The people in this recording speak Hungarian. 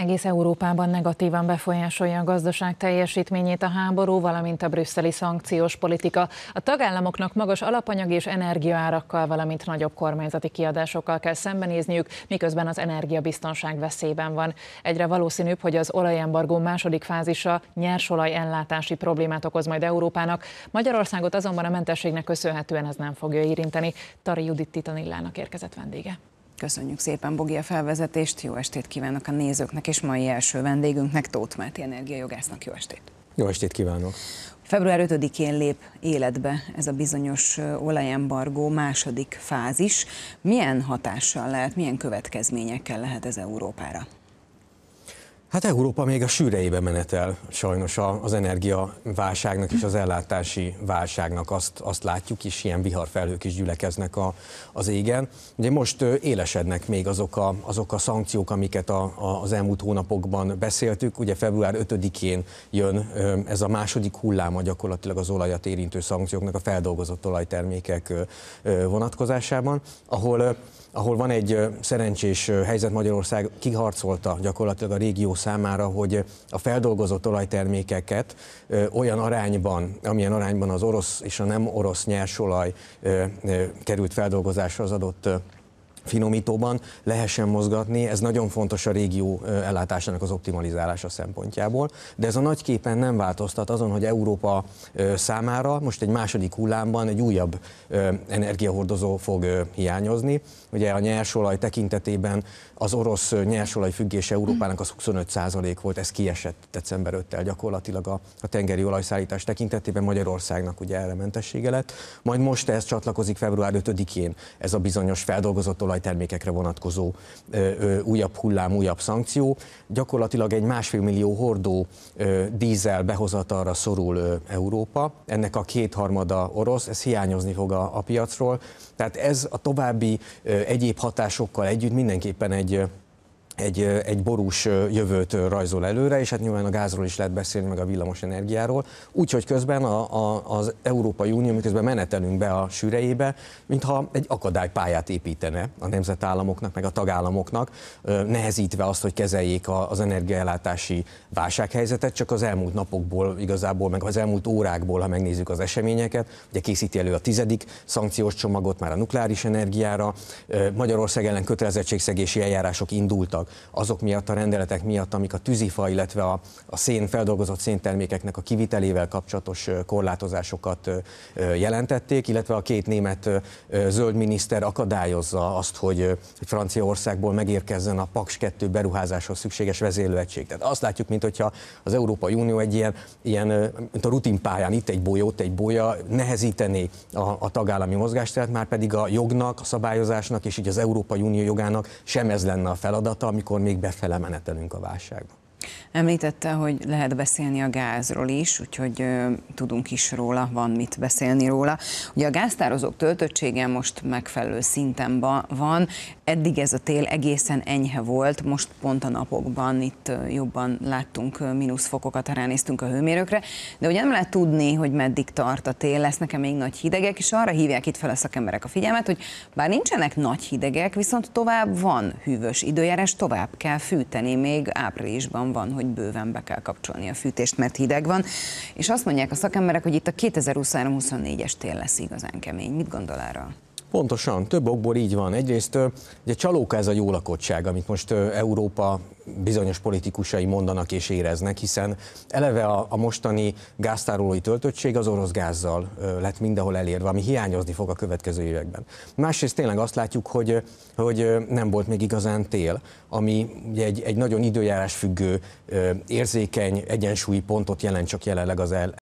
Egész Európában negatívan befolyásolja a gazdaság teljesítményét a háború, valamint a brüsszeli szankciós politika. A tagállamoknak magas alapanyag és energiaárakkal, valamint nagyobb kormányzati kiadásokkal kell szembenézniük, miközben az energiabiztonság veszélyben van. Egyre valószínűbb, hogy az olajembargó második fázisa nyersolaj ellátási problémát okoz majd Európának. Magyarországot azonban a mentességnek köszönhetően ez nem fogja érinteni. Tari Judit Titanillának érkezett vendége. Köszönjük szépen, Bogi, a felvezetést. Jó estét kívánok a nézőknek és mai első vendégünknek, Tóth Máté energiajogásznak. Jó estét! Jó estét kívánok! Február 5-én lép életbe ez a bizonyos olajembargó második fázis. Milyen hatással lehet, milyen következményekkel lehet ez Európára? Hát Európa még a sűreibe menetel sajnos az energiaválságnak és az ellátási válságnak. Azt, azt látjuk is, ilyen viharfelhők is gyülekeznek a, az égen. Ugye most élesednek még azok a, azok a szankciók, amiket a, a, az elmúlt hónapokban beszéltük. Ugye február 5-én jön ez a második hulláma gyakorlatilag az olajat érintő szankcióknak a feldolgozott olajtermékek vonatkozásában, ahol ahol van egy szerencsés helyzet Magyarország, kiharcolta gyakorlatilag a régió számára, hogy a feldolgozott olajtermékeket olyan arányban, amilyen arányban az orosz és a nem orosz nyersolaj került feldolgozásra az adott finomítóban lehessen mozgatni, ez nagyon fontos a régió ellátásának az optimalizálása szempontjából, de ez a nagy képen nem változtat azon, hogy Európa számára most egy második hullámban egy újabb energiahordozó fog hiányozni. Ugye a nyersolaj tekintetében az orosz nyersolaj függése Európának az 25% volt, ez kiesett december 5-tel gyakorlatilag a, tengeri olajszállítás tekintetében Magyarországnak ugye erre mentessége lett. Majd most ez csatlakozik február 5-én, ez a bizonyos feldolgozott olajtermékekre vonatkozó ö, ö, újabb hullám, újabb szankció. Gyakorlatilag egy másfél millió hordó ö, dízel behozatalra szorul ö, Európa, ennek a kétharmada orosz, ez hiányozni fog a, a piacról. Tehát ez a további ö, egyéb hatásokkal együtt mindenképpen egy egy, egy borús jövőt rajzol előre, és hát nyilván a gázról is lehet beszélni, meg a villamos energiáról. Úgyhogy közben a, a, az Európai Unió, miközben menetelünk be a sűrejébe, mintha egy akadálypályát építene a nemzetállamoknak, meg a tagállamoknak, nehezítve azt, hogy kezeljék az energiaellátási válsághelyzetet, csak az elmúlt napokból igazából, meg az elmúlt órákból, ha megnézzük az eseményeket, ugye készíti elő a tizedik szankciós csomagot már a nukleáris energiára, Magyarország ellen kötelezettségszegési eljárások indultak azok miatt a rendeletek miatt, amik a tűzifa, illetve a, a szén, feldolgozott széntermékeknek a kivitelével kapcsolatos korlátozásokat jelentették, illetve a két német zöld miniszter akadályozza azt, hogy Franciaországból megérkezzen a Paks 2 beruházáshoz szükséges vezérlőegység. Tehát azt látjuk, mint hogyha az Európai Unió egy ilyen, ilyen mint a rutinpályán, itt egy bolyó, ott egy bolya, nehezíteni a, a tagállami tehát már pedig a jognak, a szabályozásnak és így az Európai Unió jogának sem ez lenne a feladata, amikor még befele menetelünk a válságba. Említette, hogy lehet beszélni a gázról is, úgyhogy ö, tudunk is róla, van mit beszélni róla. Ugye a gáztározók töltöttsége most megfelelő szinten van, eddig ez a tél egészen enyhe volt, most pont a napokban itt jobban láttunk mínuszfokokat, ha ránéztünk a hőmérőkre, de ugye nem lehet tudni, hogy meddig tart a tél, lesznek-e még nagy hidegek, és arra hívják itt fel a szakemberek a figyelmet, hogy bár nincsenek nagy hidegek, viszont tovább van hűvös időjárás, tovább kell fűteni, még áprilisban van, hogy bőven be kell kapcsolni a fűtést, mert hideg van. És azt mondják a szakemberek, hogy itt a 2023-24-es tél lesz igazán kemény. Mit gondol erről? Pontosan, több okból így van. Egyrészt ugye csalóka ez a jó lakottság, amit most Európa bizonyos politikusai mondanak és éreznek, hiszen eleve a, a mostani gáztárolói töltöttség az orosz gázzal lett mindenhol elérve, ami hiányozni fog a következő években. Másrészt tényleg azt látjuk, hogy, hogy nem volt még igazán tél, ami egy, egy nagyon időjárás függő, érzékeny, egyensúlyi pontot jelent csak jelenleg az el,